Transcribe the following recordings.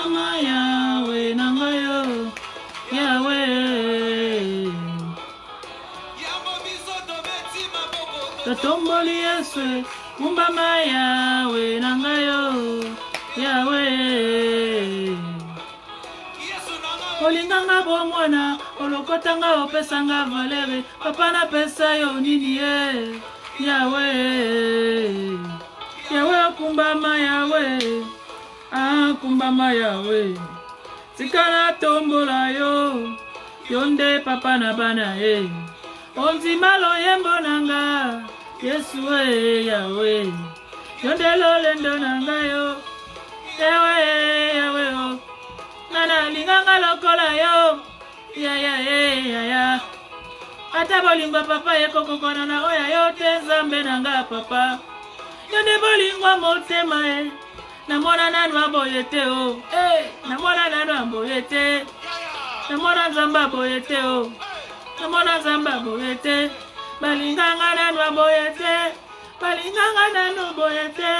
mama yawe na ngayo yawe totomboli yesu ngumbama yawe na ngayo yawe olinganga bomwana olokotanga opesanga valere papa napesa yo nini ye yawe yawe okumbama yawe akumbama yawe tikala tombola yo yo nde papa na bana ye ondima loyembo na nga yesu e yawe yo nde lolendo oh. na nga yo yawe yawe o nga nalinganga lokola yo yaya e yaya ata bolingo papa ekokokana na oya yo te nzambe na nga papa yo nde bolingwa motema e namona nanu aboye te o oh. eh. namona nanu aboye te namona nzambe aboye te o oh. namona nzambe aboye te balinganga nanu aboye te balinganga nanu aboye te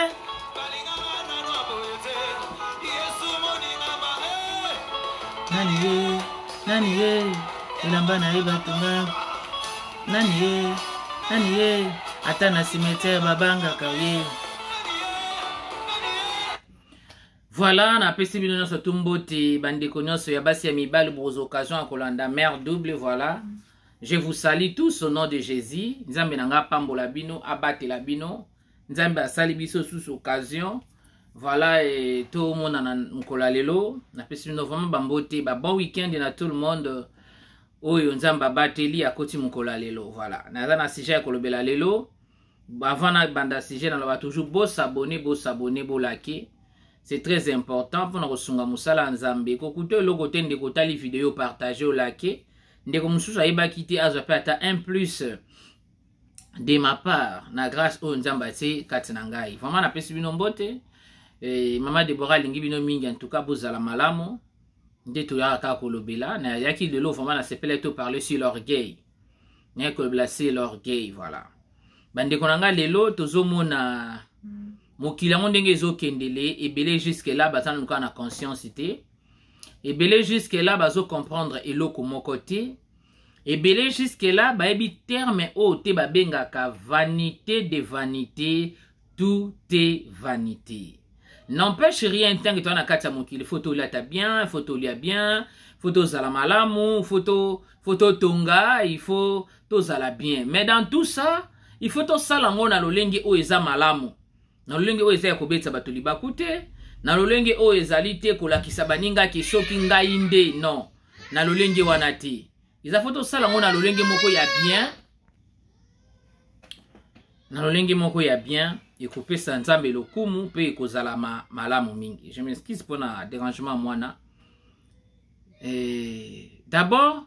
nani ye nani ye elamba na ye batonga nani ye nani ye ata na simetiere babangaka ye voila napesi bino nyonso tumboti bandeko nyonso ya basi ya mibali bozwa occasion ya kolanda mare double voila je vous sali tous au nom de jésus nzambe na ngai apambola bino abatela bino nzambe asali biso susu occasion voila e, tomonana mokolo ya lelo napesi bino vraiment bambote babon weekend na tout le monde oyo nzambe abateli akoti mokolo ya lelo voila naza na sujet ya kolobela lelo avant na banda sujet naloba toujours bosabone bosabone bolake bo c'est très important mpona kosunga mosala ya nzambe kokuta eloko te ndeko otali video opartage olake ndeko mosusu ayebaki te azwa mpe ata un plus de ma part na grâce oyo nzambe atie kati na ngai vraimen napesi bino mbote e, mama debora alingi bino mingi antuka bozala malamu nde toyaka kaka kolobela nayaki lelo vraimen nasepela ete oparle sur l'orgueil nayaki kolobela sur l'orgueil voilà bandeko na ngai lelo tozomona mokili yango ndenge ezokendele ebele juske la baza nanu kaka na conscience te ebele juske la bazokomprendre eloko moko te ebele juske la bayebi terme oyo te babengaka vanité de vanité tout est vanité n'empêche rien ntange toza na kati ya mokili fo tolata bien fo tolia bien fo tozala malamu fo totonga ifo tozala bien mais dans tout ça ifo tosala yango na lolenge oyo eza malamu na lolenge oyo eza ya kobetisa bato libaku te na lolenge oyo ezali te kolakisa baningaki soki ngai nde non na lolenge wana te eza fo tosala yango na lolenge moko ya bien na lolenge moko ya bien ekopesa nzambe lokumu mpe ekozala ma, malamu mingi je meskise mpona dérangement mwana e, d'abord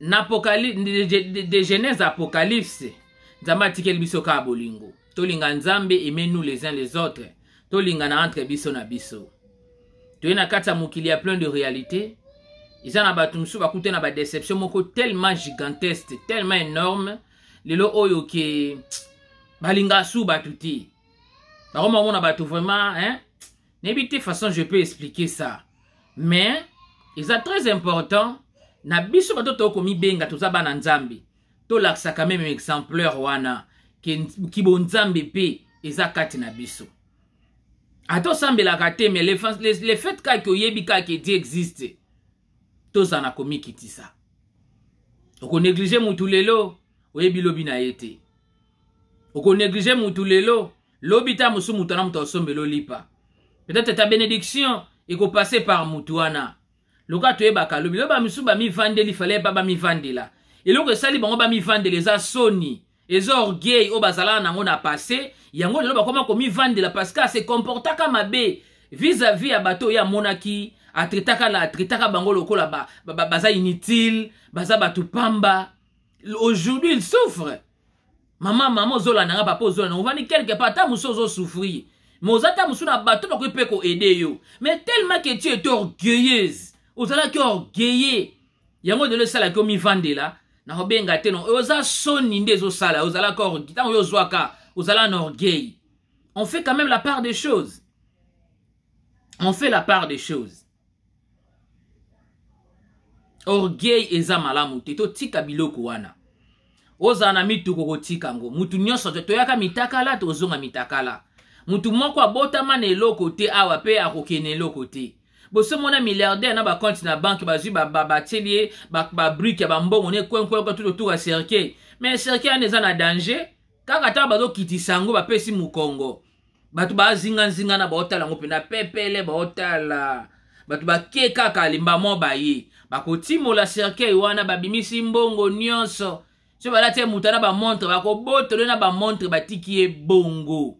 na de, de, de, de genèse apocalypse nzambe atikeli biso kaka bolingo tolinga nzambe eme nous les uns les autres tolingana entre biso na biso toye na kati ya mokili ya plein de réalité eza na bato mosusu bakute na badeception moko tellement giganteste tellement énorme lelo oyo ke balinga su bato te bakoma komona bato vraiment hein? nayebi te façon je peux expliquer ça mais eza très important na biso bato tokomibenga toza bana nzambe tolakisaka meme exemplaire wana kibonzambe mpe eza kati na biso atosambelaka te me le fait kaka oyebi kaka di existe tozala na komikitisa okoneglige mutu lelo oyebi lobi na ye te okoneglige mutu lelo lobi ta mosu mutu wana moto asombela olipa peut-être ta bénédiction ekopase par mutu wana loka toyebaka lobi lobi bamisu bamivandeli fale yepa bamivandela eloko esali bango bamivandela eza soni eza orgueil oyo bazalaka nango na passé yango lelo bakoma komivandela parceke asekomportaka mabe vis-à-vis ya bato oyo amonaki atritaka la atritaka bango lokola ba, ba, ba, baza inutile baza bato pamba aujourd'hui il souffre mama mama ozolanda nga papa ozolanda ovandi quelque part ata mosu ozosouffrir mais oza ata mosu na bato bakoki mpe koede yo mais tellement que tu étais orgueilleuse ozalaki orgueilleux yango lelo esalaki omivandela nakobenga te no oyo oza soni nde ezosala ozalaka ntango oyo ozwaka ozala na orgueil on fait quand même la part des choses on fait la part des choses orgueil eza malamu te totika biloko wana ozala na mituko kotika yango mutu nyonso toyaka mitakala tozonga mitakala mutu moko abotama na eloko te awa mpe akokende eloko te bosomona milliardaire na bakonte na banke bazwi batieli ye babrike ya bambongo na ekwenkwenka tout autour ya cercueil mais cercueil wana eza na danger kaka ta bazokitisa yango bapesi mokongo bato bazingazinga na baotala yango mpena pepele baotala bato bake kaka limba mo baye bakotimola cercueil wana babimisi mbongo nyonso so balati mutu na bamontre bakobotole na bamontre batiki ye bongo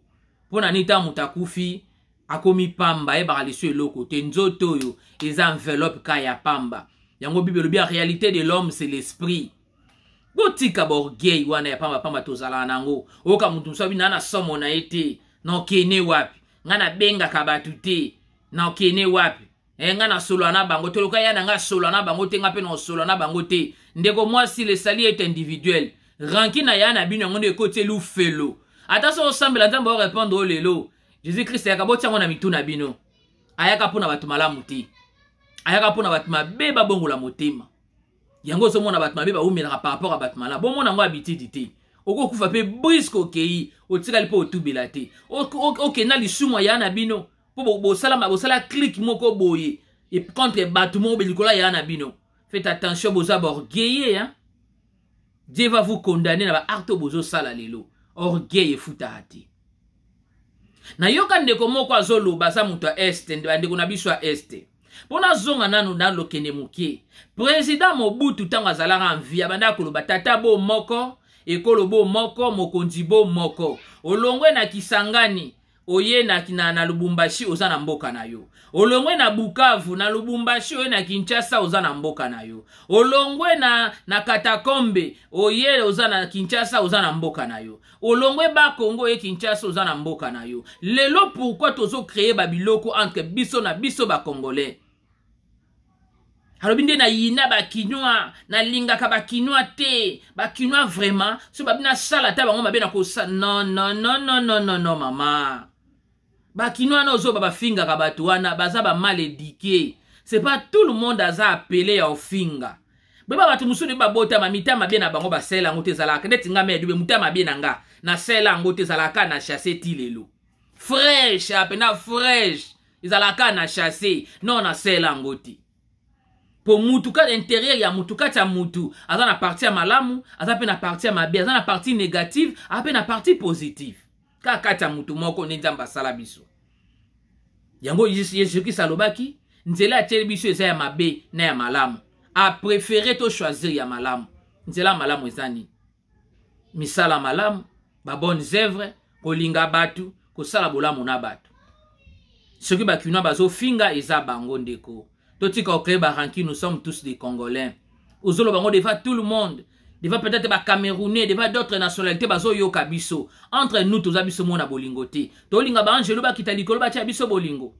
mpo na nita moto akufi akomi pamba ayebaka liso eloko te nzoto oyo eza enveloppe ka ya pamba yango bible elobi ya réalité de l'homme c'est l'esprit botika borgueil wana ya pamba pamba tozalaka nango oyoka motu mosu abi naa na somo na ye te nakene wapi nga nabengaka bato te nakene wapi e nga nasolola na bango te loka ya na nga asolola na bango te nga mpe nasolola na bango te ndeko mwasi lesali ete individuel ranki na ya na bino yango nde ekoti elufelo ata so osambela nzambe orépondre o lelo jésus krist ayaka botiango na mitu na bino ayaka mpo na bato malamu te ayaka mpo na bato mabe babongola motema yango ozomona bato mabe baumelaka par rapport ya bato malamu bomona yango habitidi te okokufa mpe briske okei otikali mpo otubela te okenda lisumu ya na bino mpo bosala clike moko boye e, contre bato moko belikola ya na bino faites attention bozwa baorgueille dieu va vous condamner na baarte oyo bozosala lelo orgueille efutaka te nayoka ndeko moko azoloba aza moto ya este bandeko na biso ya este mpo nazonga nanu nalokende moke président mobutu ntango azalaka mvia bandaka koloba tata bo moko ekolo bo moko mokonzi bo moko olongwe na kisangani oyenaki na, na lubumbashi oza na mboka na yo olongwe na bukavu na lubumbashi oye na kinshasa oza na mboka na yo olongwe na, na katakombe oye oza na kinshasa oza na mboka na yo olongwe bakongo oye kinshasa oza na mboka na yo lelo pourkui tozokreye babiloko entre biso na biso bakongolais alobi nde nayina bakinoa nalingaka bakinoa te bakinoa vraiment so babi nasala ta bango mabe nakosa nonnnnnnnnnon mama bakini wana ozo oyo bafingaka bato wana baza bamal edike c'est pas tout le monde aza apele ya ofinga boyeba bato mosusu nde babotama mitama bie na bango basala yango te ezalaka neti nga medube mutama bie na nga nasala yango te ezalaka na chasse ti lelo freshe apena freshe ezalaka na chasse no nasala yango te po mutu kati interieur ya mutu kati ya mutu aza na parti ya malamu aza mpe na parti ya mabe aza na parti négative aza mpe na parti positive ka kati ya motu moko nde nzambe asala biso yango yesu krist alobaki nzela atieli biso eza ya mabe na ya malamu aprefere tochoisir ya malamu nzela ya malamu eza nini misala malamu babonnes œuvre kolinga bato kosala bolamu na bato soki bakinois bazofinga eza bango ndeko totika okreye baranki nous sommes tous des congolais ozoloba ngo devant tout le monde devant peut-être bacamerounais devant d'autres nationalités bazoyoka biso entre nous toza biso mona bolingo te tolinga baangelo bakita likolo batya biso bolingo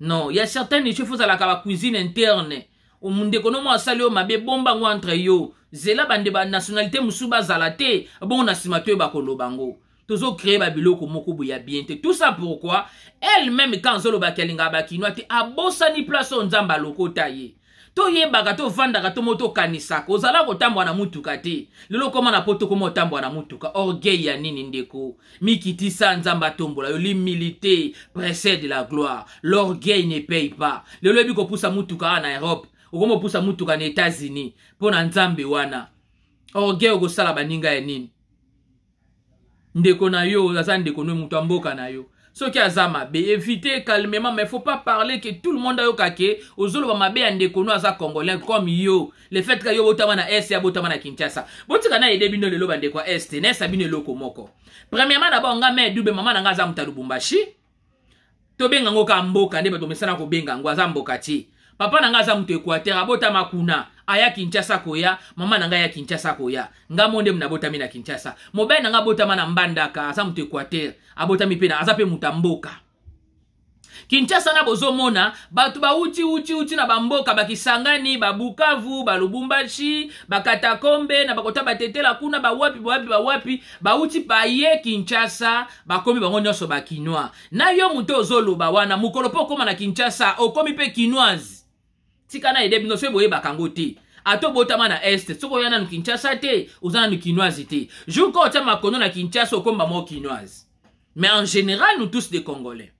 non ya certaine cho efozalaka bacuisine interne omundeko no mo asali oyo mabe bombango entre yo zela bande banationalité mosusu bazala te bongo na nsima to oyo bakoloba ngo tozocree babiloko moko boye ya bien te tout ça pourquoi elle même quand azolobaki alingaka bakinoa te abosani place oyo nzambe alokota ye toyebaka tovandaka tomo tokanisaka ozala kotambola na mutuka te lelo okoma na po tokoma otambola na mutuka orgueil ya nini ndeko mikitisa nzambe atombola yo l'humilité précède la gloire l'orgueil ne paye pas lelo oyebi kopusa mutuka wana na europe okoma opusa mutuka na états-unis mpo na nzambe wana orgueil okosala baninga ya nini ndeko na yo aza ndeko noye moto ya mboka na yo soki aza mabe évite calmement mais faut pas parler que tout le monde ayoka ke ozoloba mabe ya ndeko no aza congolais comme yo le fait ka yo botama na est ya botama na kinshasa botika na yede bino lelo bandeko ya este na esa bino eloko moko premièrement d'abord nga mai dube mama na nga aza moto ya lubumbashi tobenga ngo ka mboka nde bato misana kobenga yango aza mboka ti papa na nga aza moto équateur abotama kuna aya kinshasa koya mama na ngai ya kinshasa koya nga mo nde nabotami na kinshasa mobali na ngai abotama na mbandaka aza moto équateur abotami mpe aza mpe moto ya mboka kinshasa na bozomona bato bauti uti uti na bamboka bakisangani babukavu balubumbashi bakatakombe na bakota batetela kuna bawapi bawapi bawapi bauti baye kinshasa bakomi bango nyonso bakinwa na yo moto ozoloba wana mokolo mpo okóma na kinshasa okomi mpe kinoise tika na ede bino so eboyebaka yango te ata obotama na este soki oya nanu kinshasa te oza nanu kinoise te juka otya makono na kinshasa okomba moko kinoise mais en général nous tous des congolais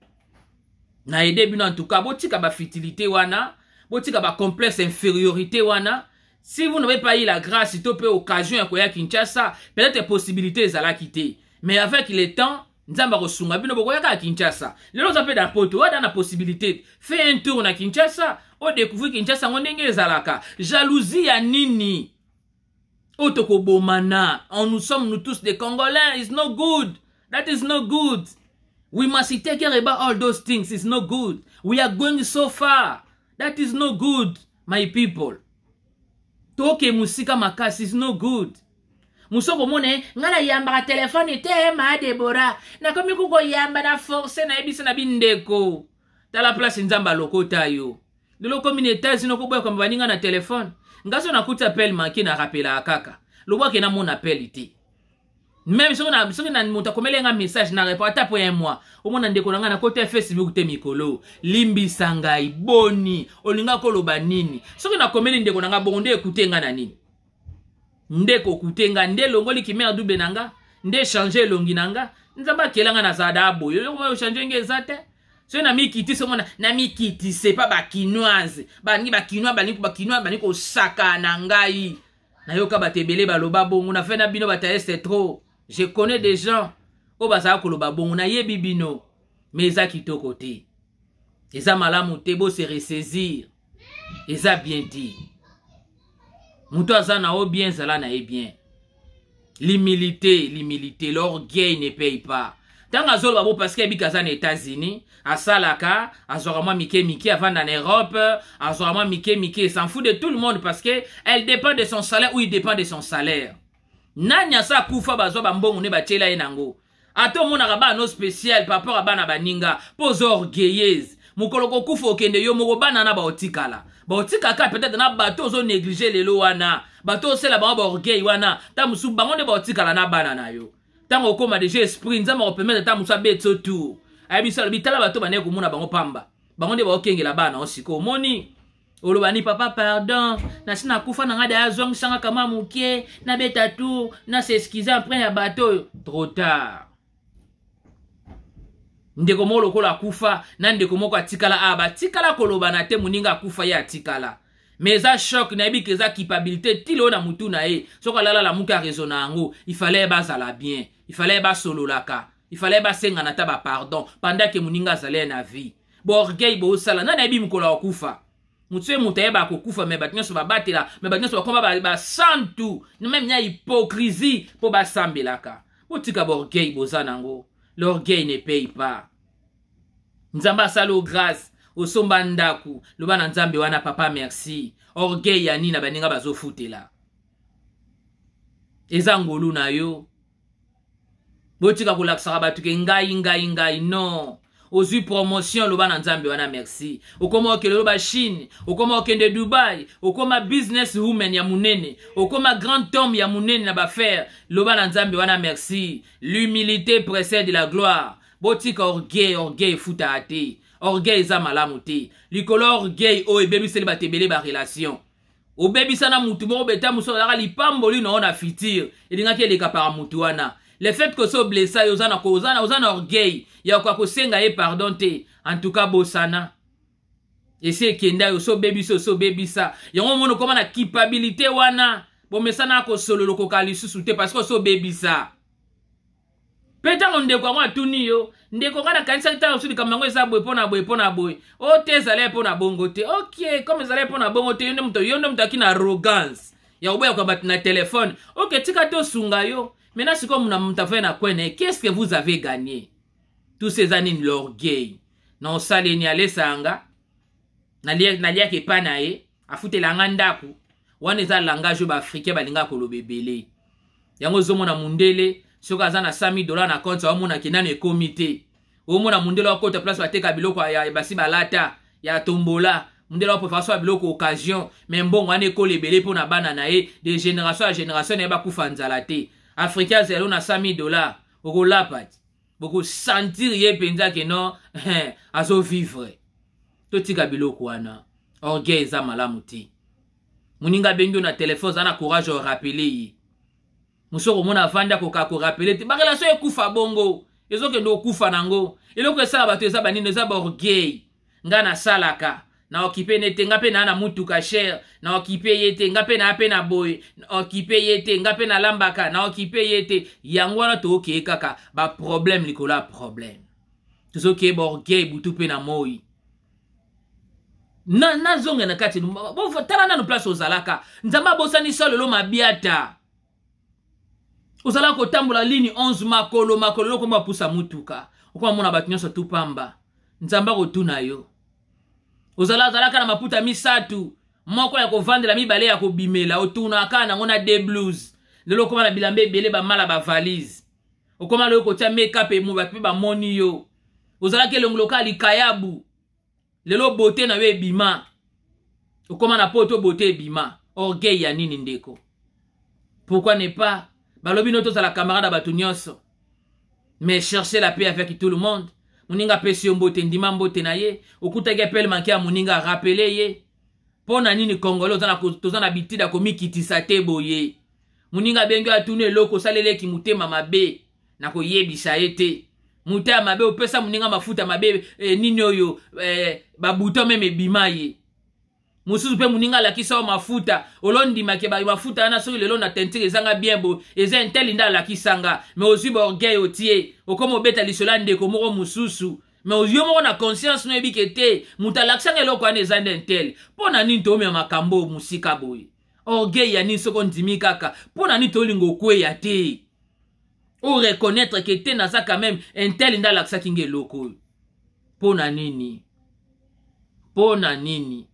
na ede bino en tout cas botika bafitilité wana botika bacomplexe infériorité wana si vous n'avez pas eu la grâce to mpe occasion ya koya kinshasa peut-être possibilité ezalaki te mais avec le temps nzambe akosunga bino bokoya kaka kinshasa lelo oza mpe na poto oada na possibilité fait un tour na kinshasa odécouvrir kinshasa yango ndenge ezalaka jalousie ya nini oyo tokobomana oh, nous sommes nous tous des congolais is no good that is no good we must take care about all those things is no good we are going so far that is no good my people toke musika makasi is no good muso komona ye ngai nayambaka telefone te maa debora nakomi kukoyamba na force nayebisa na bindeko tala place nzambe alokota yo lelo okomi na etats-unis okoboya kwamba baninga na telefone ngai so nakuti apele maki narapelaka kaka lobwaki namona apele te meme soki so na moto akomeli nga message na report ata po ya mwa omona ndeko na ngai nakota facebook te mikolo limbisa ngai boni olinga koloba nini soki nakomeli ndeko na ngai bongo nde ekute ngai na nini nde kokute nga nde elongoli kimia double na nga nde change elongi na nga nzambe akelanga nazala da boye oyoko oyo change nge eza te soki na mikiti songo na mikitise mpa bakinoise balingi bakinois balingi bakinois balingi kosaka na ngai nayoka bato ebele baloba bongo na fe na bino bato este tro je connais des gens oyo bazala koloba bongo nayebi bino me eza kitoko te eza malamu te bose resaisir eza bien dit Mouto aza na o bien zala na e bien l'humilité l'humilité l'orgueil ne paye pas ntango azoloba bo que ayebiki bi na etazini, unis a salaka, azorama mike mike avant dans europe à mike mike s'en fout de tout le monde parce que elle dépend de son salaire ou il dépend de son salaire nani sa akufa bazwa bambongo ba batiela enango. nango ata omonaka bana spécial par rapport à baninga pose orgueilleuse mokolo kokufa okende yo moko bana na baotikala baotika kaka peut-être na bato ozonéglige lelo wana bato osela bango baorgueil wana ta mosusu bango nde baotikala na bana na yo ntango okóma deja esprit nzambe akopermetre ta mosusu abeti otour ayebi biso alobi tala bato bandeke komona bango pamba bango nde baokengela bana o sika omoni oloba ni papa pardon nasi nakufa na ngai de azwangisanga kama moke nabeta tour naseskize emprin ya bato oyo trop tard ndeko moko lokola akufa na ndeko moko atikala awa ah, batikala kolobana te moninga akufa ye atikala me eza shok nayebi ke eza kipabilité tili oyo na motu na ye soki alalala moke arezo na yango ifale ye bazala bien ifale ye basololaka ifale ye basengana ata bapardon panda ke moninga azali ye na vie borgueil boosala nani ayebi mokolo akokufa motu ye moto ayeba akokufa me bato nyonso babatela me bato nyonso bakoma basantu meme nya hypocrisie mpo basambelaka botika borgueil boza nango l'orgueil ne paye pas nzambe asala o grâce osomba ndako loba na nzambe wana papa merci orgueil ya nini na baninga bazofutela eza ngolu na yo botika kolakisaka bato ke ngai ngai ngai non ozwi promotion oloba na nzambe wana merci okóma okende oloba chine okóma okende dubai okóma business woman ya monene okóma grand homme ya monene na bafere loba na nzambe wana merci l'humilité précède la gloire botika orgueil orgueil efutaka te orgueil eza malamu te likolo orgueil oyo ebebiseli bato ebele barelation obebisana mutu moko beta mosusu azalaka lipambo lino oyo na fitire elingaki eleka para mutu wana le fait que so blessa yo oza na, oza, oza na orgueil ya koya kosenga ye pardon te en tout cas bosana esi ekenda yo sobebisa osobebisa yango omona okoma na kipabilité wana bomesana kosolola okoka lisusu te parce que osobebisa mpe ntango ndeko yango atuni yo ndeko ngai nakanisaki ntango mosu likambo yango eza boye mpo na boye mpo na boye o oh, te ezalai mpo na bongo te ok comme ezalai mpo na bongo te yo nde moto yo nde moto aki na arrogance ya koboya koka bato na telefone ok tika te osunga yo maintenant sikoyo muna mutafanya na kwene qu'est-ce que vous avez gagné tous ces années ni l'orgueil na osaleni alesa nga naliaka epai na ye afutela nga ndako wana eza langage oyo baafrikain balingaka koloba ebele yango ozomona mundele soki aza na 100 dollars na compte aomonaki nano ekomi te omona mundele wakota place bateka biloko ya basi balata ya tombola mundele waprefaso ya biloko occasion me mbongo wana ekola ebele mpo na bana na ye de génération ya génération na ye bakufa nzala te africain azali na 100 dollars okolapa ti bokosentir ye mpenza ake no eh, azovivre totika biloko wana orgueil eza malamu te moninga abengi yo na telefone oza na courage orapele ye mosu okomona avandi akoka korapele te barelation ekufa bongo ezokende kokufa nango eloko esala bato eza banini eza baorgueil ngai nasalaka naokipe ne te nga mpe naa na mutuka shere naokipe ye te nga mpe naa mpe na boye naokipe ye te nga mpe nalambaka naokipe ye te yango wana tookee kaka baproblème likolo ya problème tozokee baorgueil butu mpe na moi nazonga na kati tala nano place ozalaka nzambe abosanisa lelo mabiata ozala kotambola lini 11 makolo makolo lokomba pusa mutuka okoma mona bato nyonso tupamba nzambe akotuna yo ozala azalaka na maputa misato moko ya kovandela mibale ya kobimela otunaka nango na de blues lelo okóma na bilamba ebele bamala bavalise okóma lelo kotia mekape mo bato mpe bamoni yo ozalaki elongo loka likayabu lelo bote na yo ebima okóma na po to bote ebima orgueil ya nini ndeko pourkui ne pas balobi no tozala camarade ya bato nyonso mais cherchez la paix avec tout le monde moninga apesi yo mbote ndima mbote na ye okutaki apelemake ya moninga arapele ye mpo na nini kongole toza na bitida komikitisa te boye moninga abengi atuni eloko osaleleki motema mabe na koyebisa ye te mute ya mabe opesa moninga mafuta mabe eh, nini oyo eh, babuto meme ebima ye mosusu mpe moninga alakisa yo mafuta olondimaki mafuta wana soki lelo na tentire ezanga bien bo eza enteli nde alakisanga me ozwi baorgueil otie okoma obeta lisolo ya ndeko moko mosusu me yo moko na conscience no oyebiki ete moto alakisanga eloko wana eza nde enteli mpo na nini toomema makambo mosika boye orgueil ya nini soko ndimi kaka mpo na nini tolinga okweya te oreconnaitre ke te naza quand même enteli nde alakisaki nge eloko oyo mpo na nini mpo na nini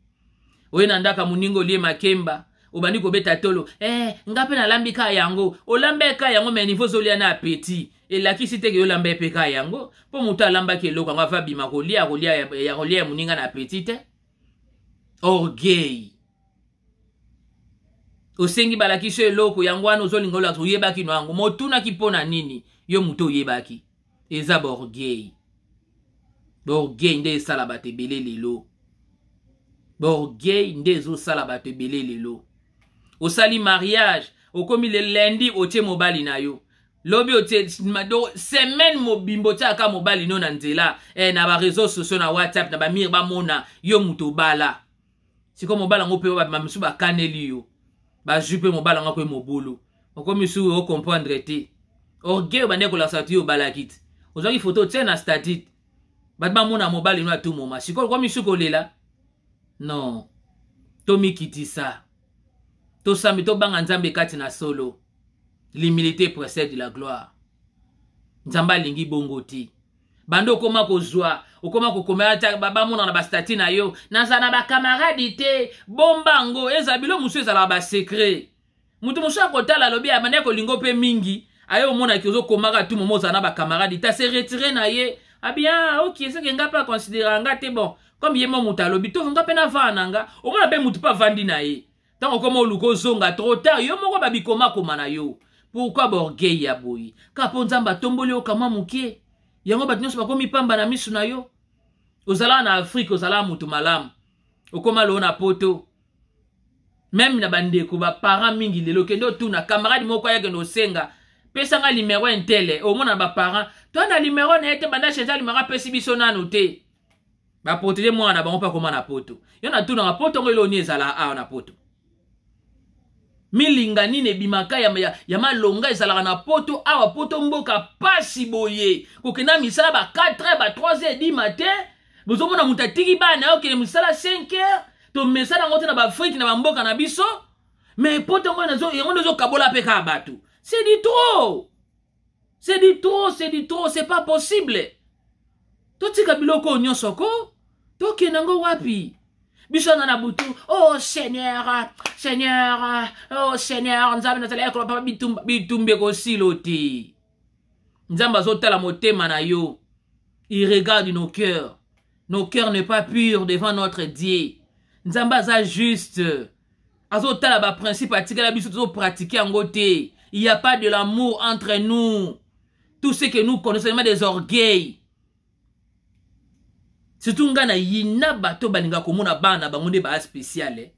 oyena ndaka moninga olie makemba obandi kobeta tolo eh, nga mpe nalambi kaka yango olamba eka yango me nivo ozolia na apeti elakisi teke yolamba epe kaka yango mpo moto alambaki eloko yango ava bima kolia ya kolia ya moninga na apeti te orgueil osengi balakisi eloko yango wana ozolinga olato oyebaki no yango motunaki mpo na nini yo moto oyebaki eza borgueil borgueil nde esala bato ebele lelo baorgueil nde ezosala bato ebele lelo osali mariage okomi le lundi otie mobali na yo lobi otie semaine mobimba otiaka mobali no na nzela eh, na bareseau sociau na whatsapp na bamire bamona yo moto obala sikoyo mobali yango mpe bamisu bakaneli yo bazwi mpe mobali yango mpe mobulu okomi su okomprendre te orgueil obandeki kolakisa bato yo obalaki te ozwaki foto otie na statite bato bamona mobali no atumoma sikoyo okomi su kolela non tomikitisa tosambi tobanga nzambe kati na solo l'humilité précède la gloire nzambe alingi bongo te bando okóma kozwa okóma kokomela te bamonana bastati na yo nazala na bakamaradi te bombango ezala bilo mosusu ezalaka basekre moto mosusu akotala alobi amanda kolingo mpe mingi aye omonaki ozokomaka tu momo ozala na bakamaradi ta se retire na ye abia ah oki esekenge mpe akonsidera nga te bon comme ye mwa moto alobi tofanga mpe navaa na nga omona mpe motu mpe avandi na ye ntango okoma oluka ozonga trop tard yo moko babikomakoma na yo pourkui borgei ya boye kaka mpo nzambe atomboli yo kamwa moke yango bato nyonso bakomi pamba na miso na yo ozalaka na afrike ozalaka motu malamu okóma loo na poto meme na bandeko baparent mingi lelo okende otuna kamarade moko ayakende osenga pesanga limero ya ntele eh. omona na baparent to na limero na ye eh, te banda shenza limero apesi biso nano te baprotege mwana na bango mpe akoma na poto yo natunaka poto yango eloni ezalaka awa na poto milinga nini ebimaka ya, ya, ya malonga ezalaka na poto awa poto mboka pasi boye kokenda misala ba 4 ba 3 edima te bozomona moto atiki bana okende misala 5 heure tomesa yango te na baafrike na bamboka na biso me poto yango yango nde ezokabola mpe kaka bato c'est du trop c'est du trop c'est du trop c'est pas possible totika biloko oyo nyonso ko tokende yango wapi biso na na butu o oh, seigneur seigneur o oh, seigneur nzambe nazali ekola papa bitumba ekosilo te nzambe azotala motema na yo il regarde nos cœurs nos cœurs n'est pas pur devant notre dieu nzambe aza juste azotala baprincipe atikala biso tozopratike yango te il y a pas de l'amour entre nous tout ce que nous connaissons des orgueils surtout ngai nayina bato balinga komona bana na bango nde baya spéciale eh.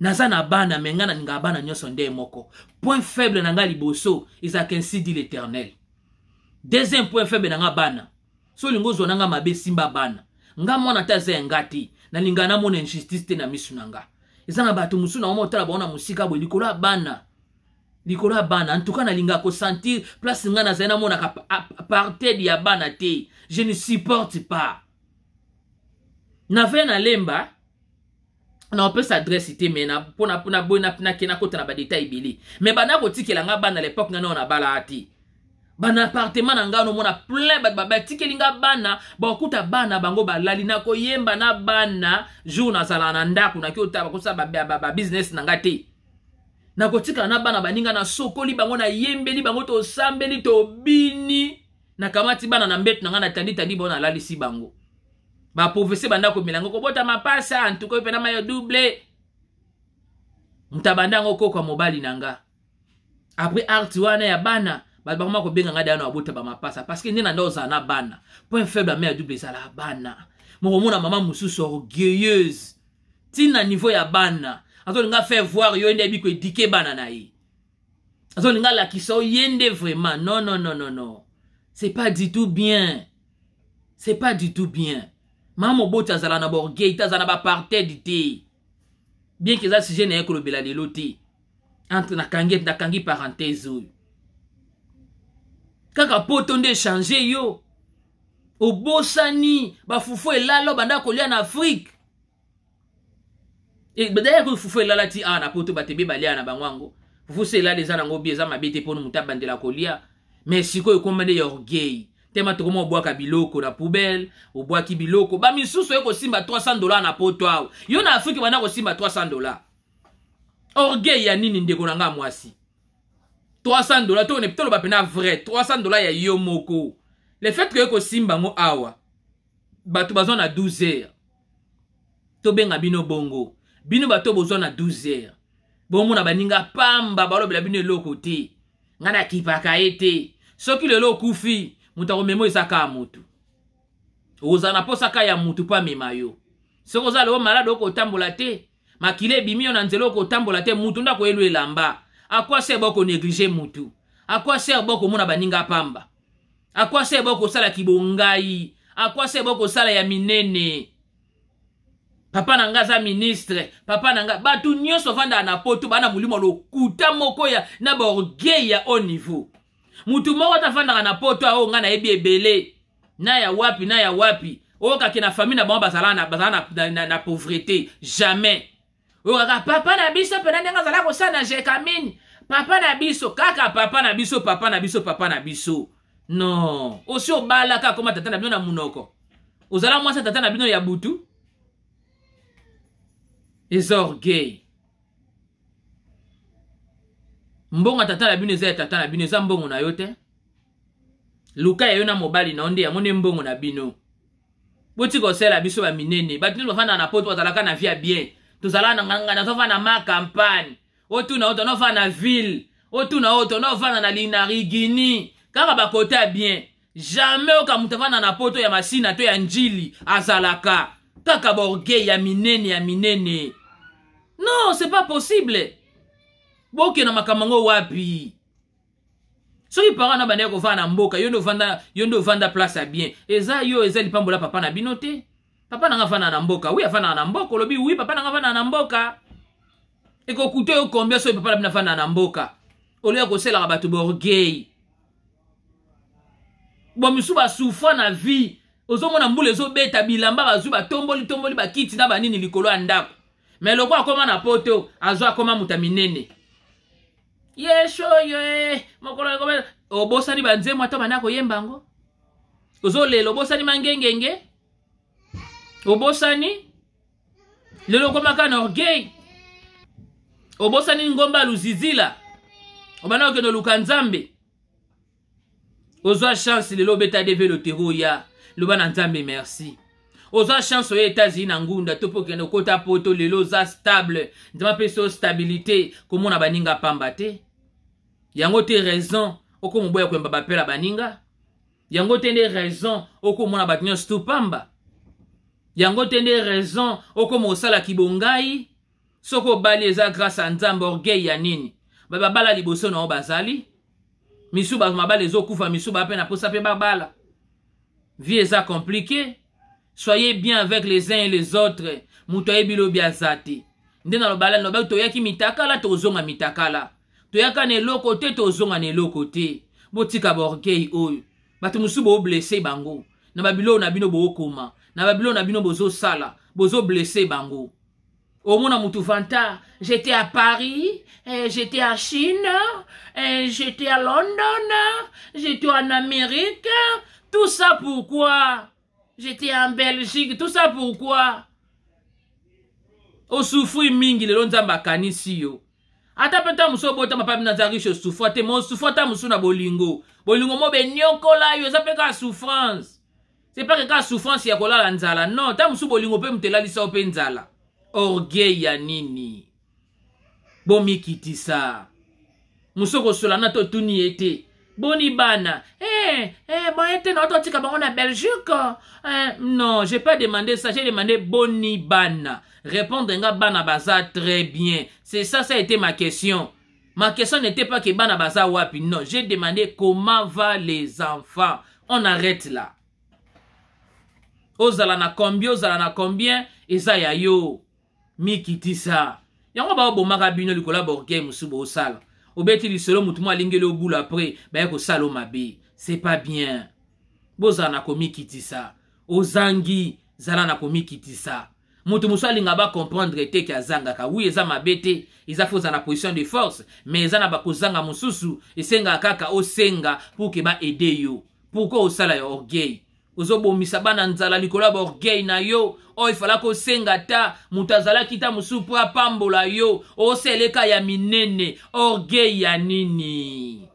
naza na bana me ngai nalingaka bana nyonso nde moko point faible na ngai liboso ezalaka ainsi dit l'éternel deuxième point faible na ngai bana so olingi ozwa na ngai mabe simba bana ngai mwana te aza yanga te nalingaka namona injustice te na misu na ngai eza na bato mosusu na omo otala bango na mosika boye likolo ya bana likolo ya bana antuka nalingaka kosentir place ngai nazali namonaka apartede ya bana te je ne supporte pas nave nalemba naopesa adresse te me mpona boye nake nakota na badeta ebele me banda kotikela ngai bana lepoke ngai nao nabalaa te bana apartema na ngai nomona plein bato batikeli ngai bana bakokuta bana bango balali nakoyemba na bana jour nazala na ndako nakiota bakosala babusiness na ngai te nakotikala na bana baninga nasokoli bango nayembeli bango tosambeli tobini nakamati bana na mbeto na ngai natanditandi bango nalalisi bango baprofese banda komela yango kobota mapasa ntuka mpena mayo double moto abanda yango kokwa mobali na nga apres arte wana ya bana bato bakoma kobenga ngai dayano abota bamapasa parceke nde na nde ozala na bana point faible ya mai ya double ezala bana mokomona mama mosusu orgueilleuse ntina niveau ya bana azolinga faire voir yo nde ayebi koedike bana na ye azolinga alakisa o ye nde vraiment non non non non non c'est pas du tout bien c'est pas du tout bien ma moboti azala na borgei te azala na bapartede te bien ke eza sujet na ye kolobela lelo te entre nakangi nakangi parenthèse oyo kaka mpo to nde échange yo obosani bafufu elala obanda kolia na afrike dayere ko fufu elala ti awa ah, na poto bato ebe balia na bango yango fufu so elala eza nango bi eza mabe te mpona moto abandela kolia mais sikoyo ekoma nde ya orgueil tema tokoma obwaka biloko na poubele obwaki biloko bamisusu oye kosimba 300 dola na poto awa yo na afrike banda kosimba 300 dola orgueil ya nini ndeko na ngai mwasi 300 dola tokone toloba mpena vrai 300 dola ya yo moko le fait koye kosimba yango awa bato bazwa na 12 heures tobenga bino bongo bino bato bozwa na 12 heures bomona baninga pamba balobela bino eloko te ngai nakipaka ye te soki lelo okufi moto akomema oyo ezaka ya motu okozala na mposa ka ya motu mpo amema yo soki oza lelo malade okotambola te makila ebimi yo na nzela okotambola te mutu ndako yelo elamba akwa ser bo konéglige mutu akwa ser bo komona baninga pamba akwa ser bo kosala kibongai akwa ser bo kosala ya minene papa na nga aza ministre papa na nga bato nyonso vandaka na poto baa na molimo lokuta moko ya na baorgueil ya haut niveau mutu moko atafandaka na poto oyo ngai nayebi ebele na ya wapi na ya wapi oyo kake na famille na bango bazala na, bazala na, na, na, na pauvreté jamais oyo kaka papa na biso mpena ndenge azala kosala na jekamine papa na biso kaka papa na biso papa na biso papa na biso non osi obala kaka koma tata na bino na munoko ozala mwasi tata na bino ya butu ezorgueil mbongo ya tata na bino eza ya tata na bino eza mbongo na yo te luka ya yo na mobali na yo nde yango nde mbongo na bino botika osala biso baminene bato nyonso bafanda na po to bazalaka na vie ya bien tozala na ngangana tofanda ma campagne otuna oyo tonofanda na ville otuna oyo tonofanda na linarigini kaka bakota ya bien jamai oka moto afanda na po to ya masina to ya njili azalaka kaka baorgei ya minene ya minene non c'est pas possible bokende makambo yango wapi soki parent na bandeki kovanda na mboka yo nde ovanda place ya bien eza yo eza lipambola papa na bino te papa nanga avandaka na mboka wi avandaka na mboka olobi wi papa nanga avandaka na mboka ekokuta oyo kombia soki papa na bino avandaka na mboka olobi ya koselaka bato borgei bomisu basufra na vie ozomona mbula ezobeta bilamba bazwi batomboli tomboli bakiti na banini likolo ya ndako me lokola akóma na poto azwa akóma moto ya minene yeshoyo e mokolo ekobela obosani banzemu ata bana koyemba yango ozolela obosani mangengenge obosani lelo okomaka na orgueil obosani ngomba luzizila obana kokende oluka nzambe ozwa chance lelo obeta develo tero ya loba na nzambe merci oza chance oya etats-unis na ngunda to mpo okende okota poto lelo oza stable nzambe apesi yo stabilité komona baninga pamba te yango te raison okomoboya koyemba bapela baninga yango te nde raison okomona bato nyonso tu pamba yango te nde raison okoma kosala kibongai soki obali eza grâce ya nzambe orgueil ya nini bababala liboso na yo bazali misu bato mabala ezokufa misu baa mpe na posa mpe babala vie eza komplike soyez bien avec les uns et les autres moto ayebi lobi aza te nde nalobali toyaki mitakala tozonga mitakala toyaka na eloko te tozonga na eloko te botika baorgueil oyo bato mosusu booblese bango na babiloko na bino bookoma na babiloko na bino bozosala bozoblese bango omona motu vanta j'étais à paris eh, j'étais à chine eh, j'étais à london j'étais en amérique tout ça pourquoi j'étais en belgique tout ça pourquoi osufri mingi lelo nzambe akanisi yo ata mpe ntango mosusu obotama mpa bino aza riche souffrant te mo souffrant ntango mosusu na bolingo bolingo mo beniokola yo eza mpe kaka souffrance se pas kaka souffrance ya kolala nzala non ntango mosusu bolingo mpe moto elalisa yo mpe nzala orgueil ya nini bomikitisa mosu kosolana totuni ye te boni bana eh, eh, bon ete na ototika bango na belgique eh, non j'ai pas demandé ça j'ai demandé boni bana répondre nga bana baza très bien. C'est ça, ça a été ma question. Ma question n'était pas que bana baza wapi. Non, j'ai demandé comment va les enfants. On arrête là. Zalana na combien, Zalana na combien, ezaya yo. Mikiti ça. Yango ba marabino bino likola borgé musubo osala. obeti lisolo solo mo lingele o goul après salo mabe c'est pas bien bozala na komikitisa ozangi zala na komikitisa moto mosusu alingaka bacomprendre te ke azangaka wi eza mabe te eza fo ozala na position de force mais eza na bakozanga mosusu esengaka kaka osenga mpo ke baede yo pourkui osala ya orgueil ozobomisa bana nzala likolo ya baorgueil na yo oyo oh, efalaki osenga ta moto azalaki ta mosusu mpo apambola yo oseleka ya minene orgueil ya nini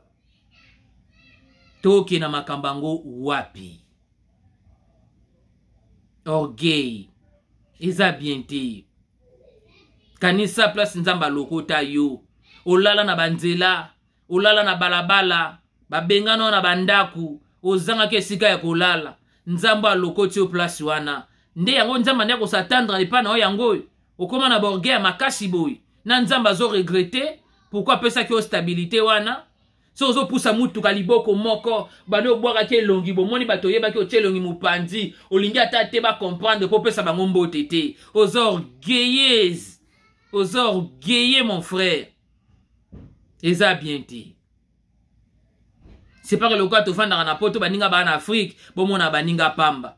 tokende makambo yango wapi orgueil eza bien te kanisa place nzambe alokota yo olala na banzela olala na balabala babengana na bandaku ozangaki esika ya kolala nzambe alokoti yo place wana nde yango nzambe andi akosatandre epai na yo yango oyo okóma na borge ya makasi boye na nzambe azoregrete pourkui apesaki yo stabilité wana soki ozopusa mutuka liboko moko bando obwakaki elongi bomoni bato oyebaki otya elongi mopanzi olingi ata te bakomprendre mpo opesa bango mbote te oza orgueille oza orgueille mon frère eza bien te sepaka lokola tofandaka na poto baninga baa na afrike bomona baninga pamba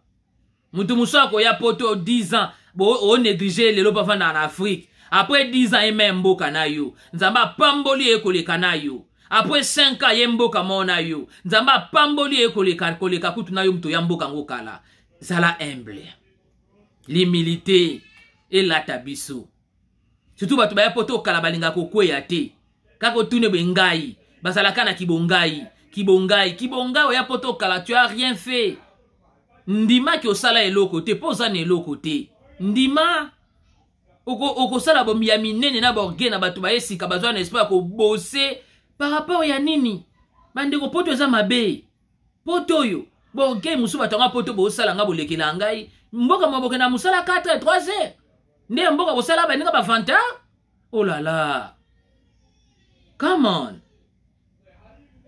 motu mosusu akoya poto 10 ans onéglige lelo mpo afandaka na afrike apres 10 ans eme mboka na yo nzambe apamboli ye koleka na yo apo esenka ye mboka mo na yo nzambe apamboli ye koleka koleka kutu na yo moto ya mboka yango kala zala humble l'humilité elata biso surtout bato baya po tokala balingaka kokweya te kaka otune boye ngai bazalaka na kibongai kibongai kibongai oya po tokala tu as rien fait ndimaki osala eloko te mpo oza na eloko te ndima okosala oko bomi ya minene na borge na bato bayesika bazwa na espoir ya kobose par rapport ya nini bandeko poto eza mabe poto oyo boke mosusu bato yango poto bosala nga bolekela ngai mboka mwa bokenda mosala 4 3 heures nde mboka bosala baninga ba 20 heures olala oh come on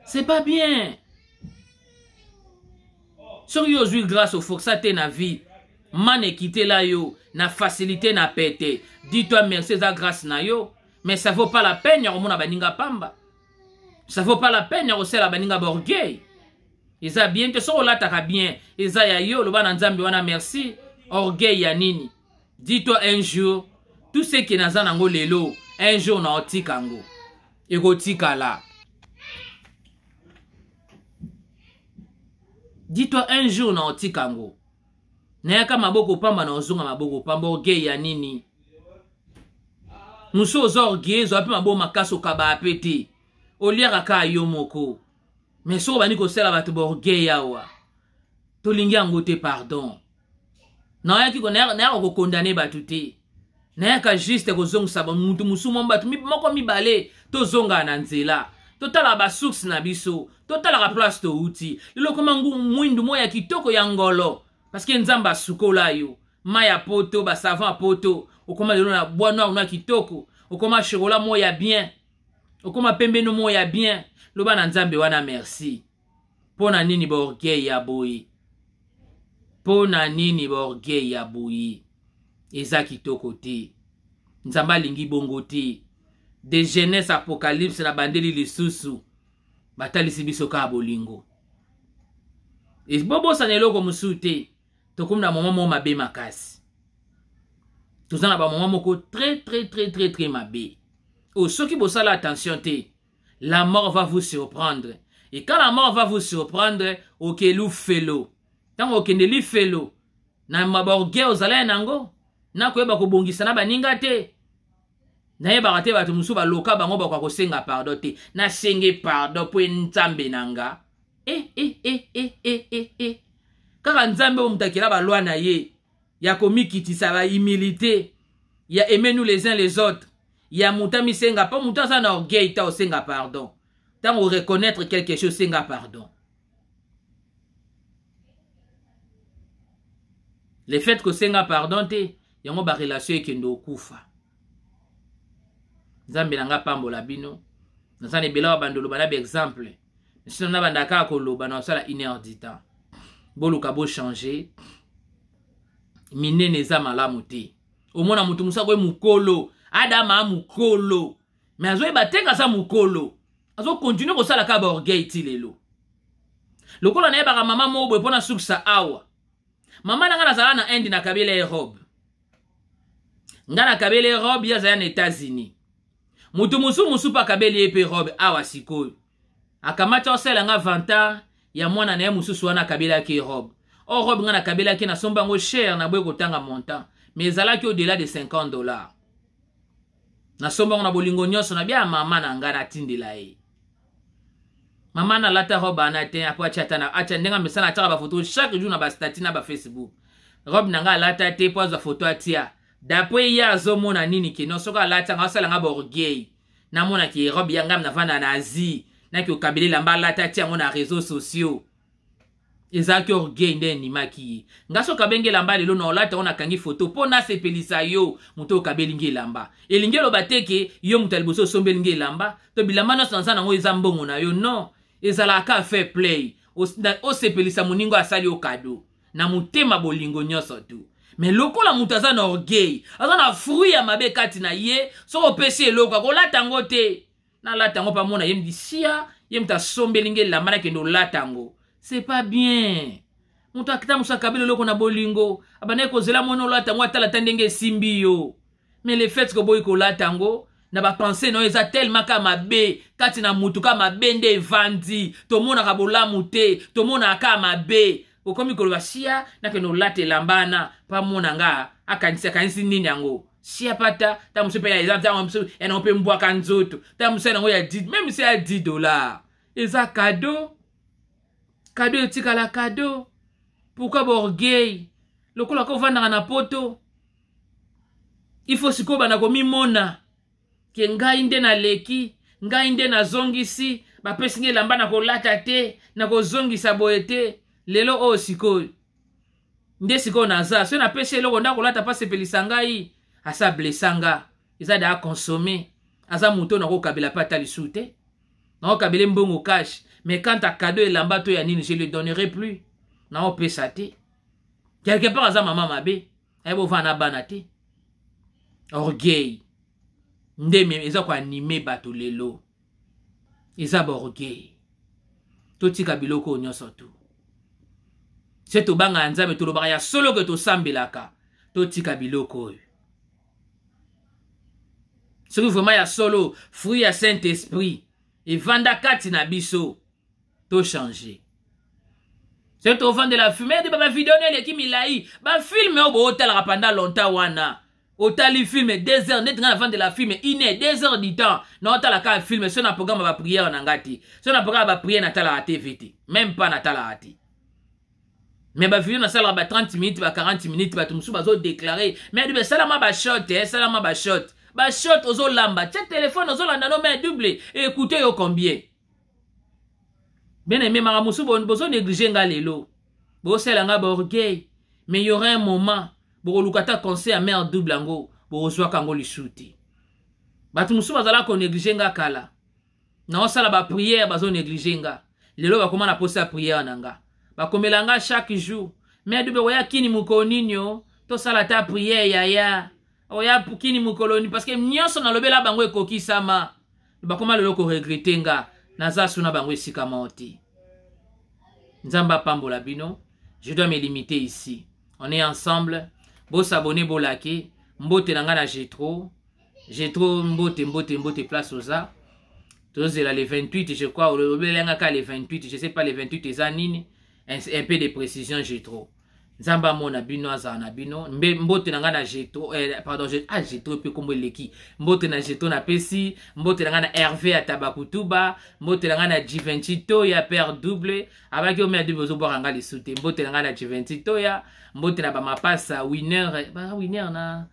c'est pas bien soki yo ozwi grâce oforsa te na vie mane ekitela yo na facilité na pete dis toi merci eza grâce na yo mais ça vaut pas la peine ya komona baninga pamba ça vaut pas la peine ya kosala baninga borgueil eza bien te soki olataka bien eza ya yo oloba na nzambe wana merci orgueil ya nini dis-toi un jour tout ce ke naza nango lelo un jour naotika yango ekotikala dis-toi un jour naotika yango nayaka maboko pamba na ozonga maboko pamba orgueil ya nini mosu oza orgueil ezwa mpe maboko makasi okabaa mpe te oliaka ka yo moko me soki obandi kosala bato borgei awa tolingi yango te pardon nayaki nayaka kokondane bato te nayaka juste kozongisa mutu mosumo bato moko mibale tozongaka na nzela totalaka basource na biso totalaka place touti lelo koma mwindu moko ya kitoko ya ngolo parceke nzambe asukola yo mai ya poto basavant ya poto okoma lelo na bwa noir no ya kitoko okoma sherola moko ya bien okóma pembeni omoi ya bien loba na nzambe wana merci mpo na nini baorgueil ya boye mpo na nini baorgueil ya boye eza kitoko te nzambe alingi bongo te de jeunesse apocalypse na bandeli lisusu batalisi biso kaka bolingo e bobosana eloko mosusu te tokomi na moma moko mabe makasi toza na bamoma moko tre tre tre tre tre mabe oyo soki bosala attention te la mort va vous surprendre et quand la mort va vous surprendre okeli ufelo ntango okendeli felo na maborge ozalai nango nakoyeba kobongisa na baninga te nayebaka te bato mosusu baloka bango bakoka kosenga pardon te nasenge pardon mpo nzambe na nga e e e e e e e kaka nzambe oyo moto akela balwa na ye ya komikitisa bahumilité ya aime nous les uns les autres ya moto amisenga mpo moto aza na orgueil ta osenga pardon ntango oreconnaitre quelque chose osenga pardon le fait kosenga pardon te yango barelation ekende okufa nzambe na nga pambola bino naza na ebela wa bando oloba na baexemple sino na banda kaka koloba na kosala une heure du temps boluka bochange minene eza malamu te omona motu mosu akoye mokolo adama amukolo me azoyeba te nga aza mokolo azokontinue kosala kaka baorgueil ti lelo lokola nayebaka mama moko boye mpo na suksa awa mama na nga nazala na inde nakabela erobe nga nakabeli ye robe ye azali na états-unis moto mosusu mosusu mpe akabeli ye mpe robe awa sikoyo akamati osala nga vantar ya mwana na ye mosusu wana akabelaki robe o robe nga nakabelaki nasomba yango chere na boye kotanga montant mais ezalaki au-delà de 50 dollars nasombango na bolingo nyonso nabia mama na ngai natindela ye mama nalata robe ana te apo atya ata atya ndenge amesana atiaka bafoto chaque jour na bastati na bafacebook robe na ngai alata te mpo azwa foto atia dapre ye azomona nini keno soki alati yango asala ngai baorgueil namonaki robe ya ngai navanda na asie naki okabela elamba alati atia yango na réseau sociaux ezalaki orgueil nde endimaki ye nga soki abengi elamba lelo na olata oyo nakangi foto mpo nasepelisa yo moto oyo kabelingi elamba elingi eloba teke yo moto ya liboso osombelingi elamba to bilamba nyonso naza nango eza mbongo na yo non ezalaka fair play osepelisa moningo asali yo kado na motema bolingo nyonso tu me lokola moto aza na orgueil aza na fruit ya mabe kati na ye soki opesi eloko akolata yango te nalata yango mpamona ye midisia ye moto asombelingi elamba nakende olata yango c'est pas bien moto akita mosu akabeli eloko na bolingo abandaki kozela mwana olata yango atala ta ndenge esimbi yo mais le fait koboyi kolata yango na bapense na oyo eza tellemant ka mabe kati na motu ka mabe nde evandi tomonaka bolamu te tomonaka ka mabe okomi koloba siya nakende olata elamba na mpa mona nga akanisi akanisi nini yango siya pata ta mosu mpe eza ntango mosu yanango mpe mbwaka nzoto ta mosu yanango ya 10 meme se ya 10 dollar eza kado kado etikala kado pourkui borgueil lokola kovandaka na poto ifo sikoyo banda komimona ke ngai nde naleki ngai nde nazongisi bapesi ngai elamba na kolata te na kozongisa boye te lelo oyo sikoyo nde sikoyo naza soki napesi eloko nda kolata mpa sepelisa ngai asa blesa nga eza da akonsome aza moto nakokabela mpe ata lisu te nakokabela mbongo kashe mais quant à cadeau elamba toya nini je le donnerai plus naopesa te quelque part aza mama mabe ayebova na bana te orgueil nde eza koanime bato lelo eza baorgueil totika biloko oyo nyonso tu se tobanga ya nzambe tolobaka ya solo ke tosambelaka totika biloko oyo soki vraimen ya solo fruit ya saint esprit evanda kati na biso changé. C'est au vent de la fumée de baba vidone Ma film, filmer au hôtel pendant longtemps wana il filme deux heures neti nga vent de la filme est deux heures du temps naotalaka filme c'est un programme de prière en Angati prière. un programme de prière. n'a la même pas natalaka Mais ma na nasalaka ba 30 minutes ba 40 minutes bato mosusu bazodeklare me chute. Bah, esalama Ba esalama hein, chute. Bah, bah, lamba. chute, téléphone telefone landa no me double Écoutez, yo combien bien-aimé makambo mosusu bozonéglige nga lelo bozosala nga baorgueil mais y aura un moment bokoluka ta conseil ya mare double yango bozwaka yango lisu te bato mosusu bazala konéglige nga kala naosala baprière bazonéglige nga lelo bakoma na posa ya prière na nga bakomela nga chaque jour mare double oya kini mokolo nini o tosala ta prière yaya oya kini mokolo nini parce que nyonso nalobela bango ekokisama bakoma lelo koregrete nga naza so na bango esika moko te nzambe apambola bino je dois me limiter ici on est ensemble bosabone bolake mbote na ngai na jetro jetro mbote mbote mbote place oza tozozela le 28 je crois olobelelanga ka le 28 je sais pas le 28 eza nini un peu de précision jetro nzambe amona bino azala na bino mbe mbote na ngai na jeto eh, pardon jeto ah jeto mpe kombo eleki mbote na jeto napesi mbote na ngai na herve ya tabakutuba mbote na ngai na jivenci toya pere double abaki omi ya double ozobwaka ngai lisu te mbote na ngai na jivenci toya mbote na bamapasa winer ba winer na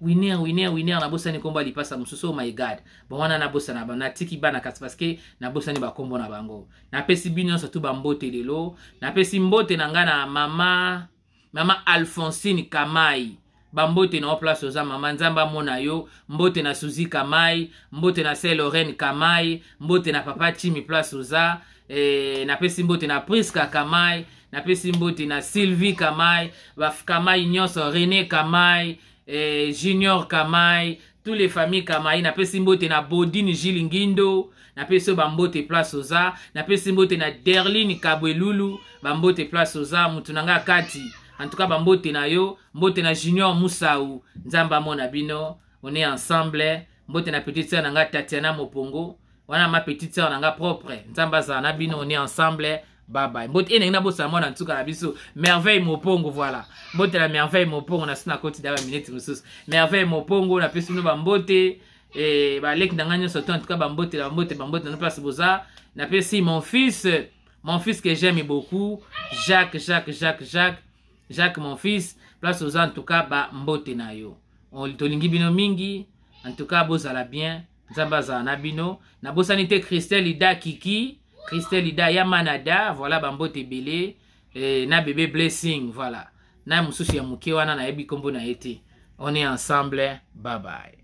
winer winer winer nabosani nkombo ya lipasa mosusu oh my god bo wana nabosana ba natiki bana kasi parceke nabosani bankombo na bango napesi bino nyonso tu bambote lelo napesi mbote na ngai na mama mama alphonsine kamai bambote na yo place oza mama nzambe amona yo mbote na suzi kamai mbote na se lorraine kamai mbote na papa chimi place oza e, napesi mbote na priska kamai napesi mbote na sylvie kamai bakamai nyonso rené kamai e, junior kamai tous les familles kamai napesi mbote na bodine jile ngindo napesi oyo bambote place oza napesi mbote na derline kabwelulu bambote place oza motu na ngai akati antuka bambote na yo mbote na junior musau nzambe amona bino one ensemble mbote na petite sœur na nga tatiana mopongo wana ma petite sœur na nga propre nzambe azala na bino one ensemble babai mbote e ndenge nabosala mwana ntuka na biso merveille mopongo voilà mbote na merveille mopongo na so na koti da baminete mosusu merveille mopongo napesi bino bambote e, baleki na ngai nyonso to antuka bambotela bambote bambotela no place boza napesi mon fils mon fils que j'aime beaucoup jacques jacques jacques jacques jacques mon fils place oza antuka bambote na yo tolingi bino mingi antuka bozala bien nzambe azala na bino nabosani te christel ida kiki christel ida ya manada voilà bambote ebele eh, na bebe blessing voilà na mosusu ya moke wana nayebi nkombo na ye te on est ensemble babaye